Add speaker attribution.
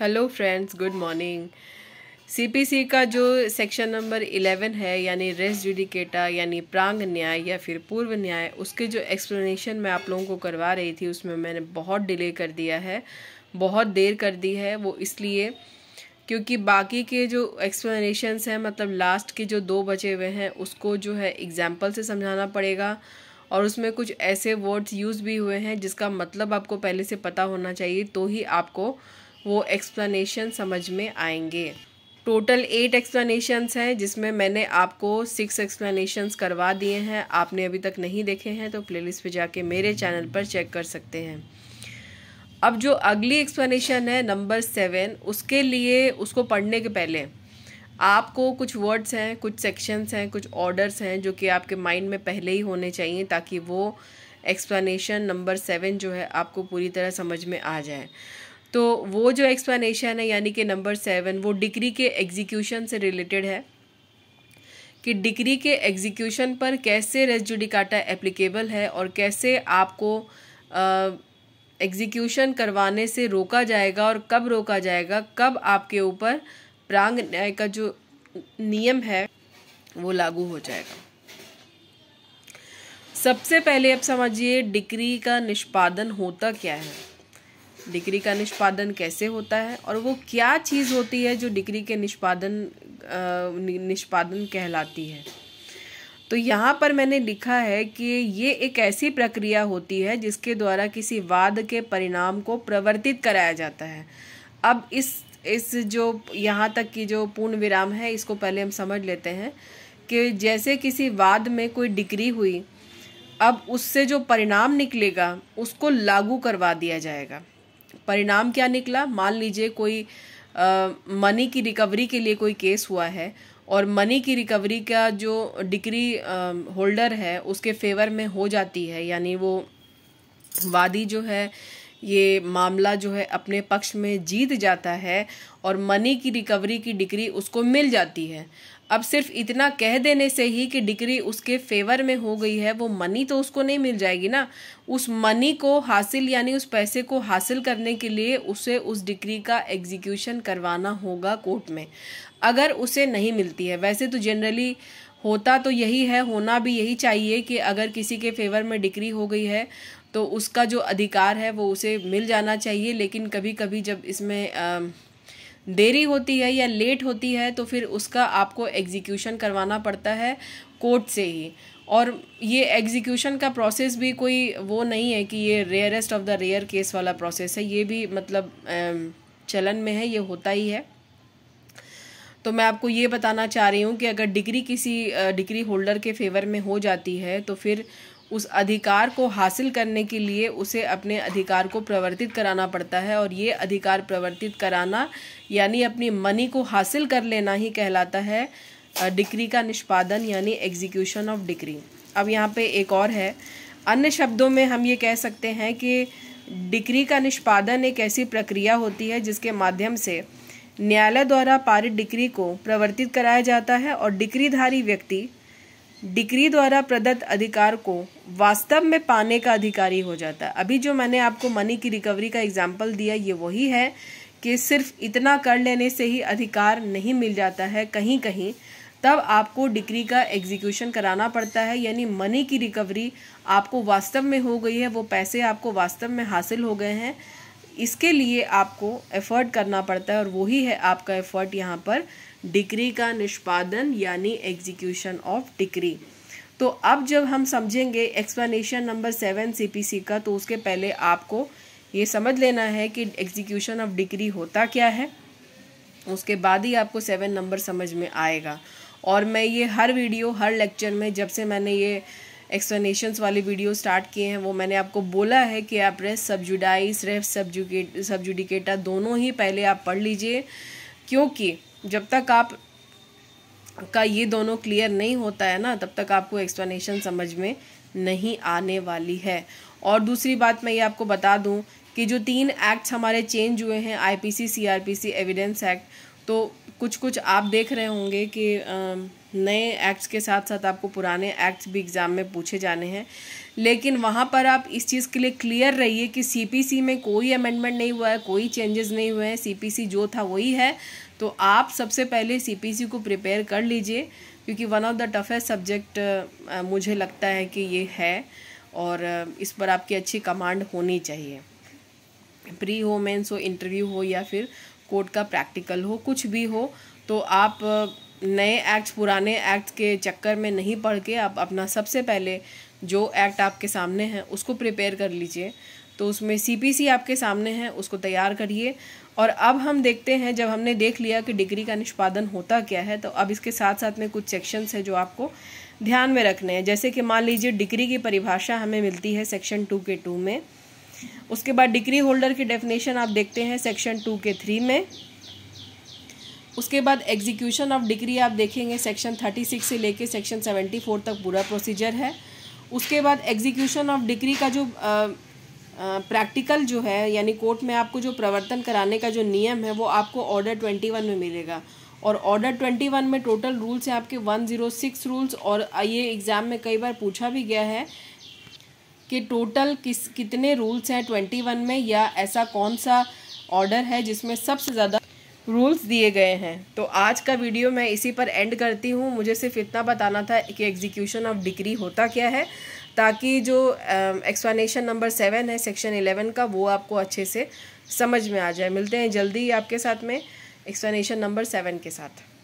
Speaker 1: hello friends good morning CPC का जो section number eleven है यानी रेस जुडिकेटा यानी प्रांग न्याय या फिर पूर्व न्याय उसके जो एक्सप्लेनेशन मैं आप लोगों को करवा रही थी उसमें मैंने बहुत डिले कर दिया है बहुत देर कर दी है वो इसलिए क्योंकि बाकी के जो एक्सप्लेनेशंस हैं मतलब लास्ट के जो दो बचे हुए हैं उसको जो है एग्जाम्पल से समझाना पड़ेगा और उसमें कुछ ऐसे वर्ड्स यूज़ भी हुए हैं जिसका मतलब आपको पहले से पता होना चाहिए तो ही आपको वो एक्सप्लेनेशन समझ में आएंगे टोटल एट एक्सप्लेनेशंस हैं जिसमें मैंने आपको सिक्स एक्सप्लेनेशंस करवा दिए हैं आपने अभी तक नहीं देखे हैं तो प्लेलिस्ट पे जाके मेरे चैनल पर चेक कर सकते हैं अब जो अगली एक्सप्लेनेशन है नंबर सेवन उसके लिए उसको पढ़ने के पहले आपको कुछ वर्ड्स हैं कुछ सेक्शंस हैं कुछ ऑर्डर्स हैं जो कि आपके माइंड में पहले ही होने चाहिए ताकि वो एक्सप्लेनेशन नंबर सेवन जो है आपको पूरी तरह समझ में आ जाए तो वो जो एक्सप्लेनेशन है यानी कि नंबर सेवन वो डिग्री के एग्जीक्यूशन से रिलेटेड है कि डिग्री के एग्जीक्यूशन पर कैसे रेजुडिकाटा एप्लीकेबल है और कैसे आपको एग्जीक्यूशन करवाने से रोका जाएगा और कब रोका जाएगा कब आपके ऊपर प्रांग न्याय का जो नियम है वो लागू हो जाएगा सबसे पहले आप समझिए डिग्री का निष्पादन होता क्या है डिग्री का निष्पादन कैसे होता है और वो क्या चीज़ होती है जो डिग्री के निष्पादन निष्पादन कहलाती है तो यहाँ पर मैंने लिखा है कि ये एक ऐसी प्रक्रिया होती है जिसके द्वारा किसी वाद के परिणाम को प्रवर्तित कराया जाता है अब इस इस जो यहाँ तक की जो पूर्ण विराम है इसको पहले हम समझ लेते हैं कि जैसे किसी वाद में कोई डिग्री हुई अब उससे जो परिणाम निकलेगा उसको लागू करवा दिया जाएगा परिणाम क्या निकला मान लीजिए कोई मनी की रिकवरी के लिए कोई केस हुआ है और मनी की रिकवरी का जो डिग्री होल्डर है उसके फेवर में हो जाती है यानी वो वादी जो है ये मामला जो है अपने पक्ष में जीत जाता है और मनी की रिकवरी की डिग्री उसको मिल जाती है अब सिर्फ इतना कह देने से ही कि डिग्री उसके फेवर में हो गई है वो मनी तो उसको नहीं मिल जाएगी ना उस मनी को हासिल यानी उस पैसे को हासिल करने के लिए उसे उस डिग्री का एग्जीक्यूशन करवाना होगा कोर्ट में अगर उसे नहीं मिलती है वैसे तो जनरली होता तो यही है होना भी यही चाहिए कि अगर किसी के फेवर में डिग्री हो गई है तो उसका जो अधिकार है वो उसे मिल जाना चाहिए लेकिन कभी कभी जब इसमें आ, देरी होती है या लेट होती है तो फिर उसका आपको एग्जीक्यूशन करवाना पड़ता है कोर्ट से ही और ये एग्जीक्यूशन का प्रोसेस भी कोई वो नहीं है कि ये rarest of the rare case वाला प्रोसेस है ये भी मतलब चलन में है ये होता ही है तो मैं आपको ये बताना चाह रही हूँ कि अगर डिग्री किसी डिग्री होल्डर के फेवर में हो जाती है तो फिर उस अधिकार को हासिल करने के लिए उसे अपने अधिकार को प्रवर्तित कराना पड़ता है और ये अधिकार प्रवर्तित कराना यानी अपनी मनी को हासिल कर लेना ही कहलाता है डिक्री का निष्पादन यानी एग्जीक्यूशन ऑफ डिक्री अब यहाँ पे एक और है अन्य शब्दों में हम ये कह सकते हैं कि डिक्री का निष्पादन एक ऐसी प्रक्रिया होती है जिसके माध्यम से न्यायालय द्वारा पारित डिक्री को प्रवर्तित कराया जाता है और डिक्रीधारी व्यक्ति डिक्री द्वारा प्रदत्त अधिकार को वास्तव में पाने का अधिकारी हो जाता है अभी जो मैंने आपको मनी की रिकवरी का एग्जाम्पल दिया ये वही है कि सिर्फ इतना कर लेने से ही अधिकार नहीं मिल जाता है कहीं कहीं तब आपको डिक्री का एग्जीक्यूशन कराना पड़ता है यानी मनी की रिकवरी आपको वास्तव में हो गई है वो पैसे आपको वास्तव में हासिल हो गए हैं इसके लिए आपको एफर्ट करना पड़ता है और वही है आपका एफर्ट यहाँ पर डिक्री का निष्पादन यानी एग्जीक्यूशन ऑफ डिक्री तो अब जब हम समझेंगे एक्सप्लेनेशन नंबर सेवन सीपीसी का तो उसके पहले आपको ये समझ लेना है कि एग्जीक्यूशन ऑफ डिग्री होता क्या है उसके बाद ही आपको सेवन नंबर समझ में आएगा और मैं ये हर वीडियो हर लेक्चर में जब से मैंने ये एक्सप्लेनेशंस वाले वीडियो स्टार्ट किए हैं वो मैंने आपको बोला है कि आप रेस सब्जुडाइस रेफ सब्जुकेट सब्जुडिकेटा दोनों ही पहले आप पढ़ लीजिए क्योंकि जब तक आप का ये दोनों क्लियर नहीं होता है ना तब तक आपको एक्सप्लेनेशन समझ में नहीं आने वाली है और दूसरी बात मैं ये आपको बता दूँ कि जो तीन एक्ट्स हमारे चेंज हुए हैं आई पी एविडेंस एक्ट तो कुछ कुछ आप देख रहे होंगे कि आ, नए एक्ट्स के साथ साथ आपको पुराने एक्ट्स भी एग्ज़ाम में पूछे जाने हैं लेकिन वहाँ पर आप इस चीज़ के लिए क्लियर रहिए कि सीपीसी में कोई अमेंडमेंट नहीं हुआ है कोई चेंजेस नहीं हुए हैं सीपीसी जो था वही है तो आप सबसे पहले सीपीसी को प्रिपेयर कर लीजिए क्योंकि one of the toughest subject मुझे लगता है कि ये है और इस पर आपकी अच्छी कमांड होनी चाहिए प्री हो मेन्स हो इंटरव्यू हो या फिर कोर्ट का प्रैक्टिकल हो कुछ भी हो तो आप नए एक्ट पुराने एक्ट के चक्कर में नहीं पढ़ के आप अपना सबसे पहले जो एक्ट आपके सामने है उसको प्रिपेयर कर लीजिए तो उसमें सीपीसी आपके सामने है उसको तैयार करिए और अब हम देखते हैं जब हमने देख लिया कि डिग्री का निष्पादन होता क्या है तो अब इसके साथ साथ में कुछ सेक्शंस हैं जो आपको ध्यान में रखने हैं जैसे कि मान लीजिए डिग्री की परिभाषा हमें मिलती है सेक्शन टू के टू में उसके बाद डिग्री होल्डर की डेफिनेशन आप देखते हैं सेक्शन टू के थ्री में उसके बाद एग्जीक्यूशन ऑफ डिग्री आप देखेंगे सेक्शन 36 से लेके सेक्शन 74 तक पूरा प्रोसीजर है उसके बाद एग्जीक्यूशन ऑफ डिग्री का जो प्रैक्टिकल जो है यानी कोर्ट में आपको जो प्रवर्तन कराने का जो नियम है वो आपको ऑर्डर ट्वेंटी वन में मिलेगा और ऑर्डर ट्वेंटी वन में टोटल रूल्स हैं आपके वन ज़ीरो सिक्स रूल्स और ये एग्ज़ाम में कई बार पूछा भी गया है कि टोटल किस कितने रूल्स हैं ट्वेंटी वन में या ऐसा कौन सा ऑर्डर है जिसमें सबसे ज़्यादा रूल्स दिए गए हैं तो आज का वीडियो मैं इसी पर एंड करती हूँ मुझे सिर्फ इतना बताना था कि एग्जीक्यूशन ऑफ डिग्री होता क्या है ताकि जो एक्सप्लेनेशन नंबर सेवन है सेक्शन एलेवन का वो आपको अच्छे से समझ में आ जाए मिलते हैं जल्दी आपके साथ में एक्सप्लेनेशन नंबर सेवन के साथ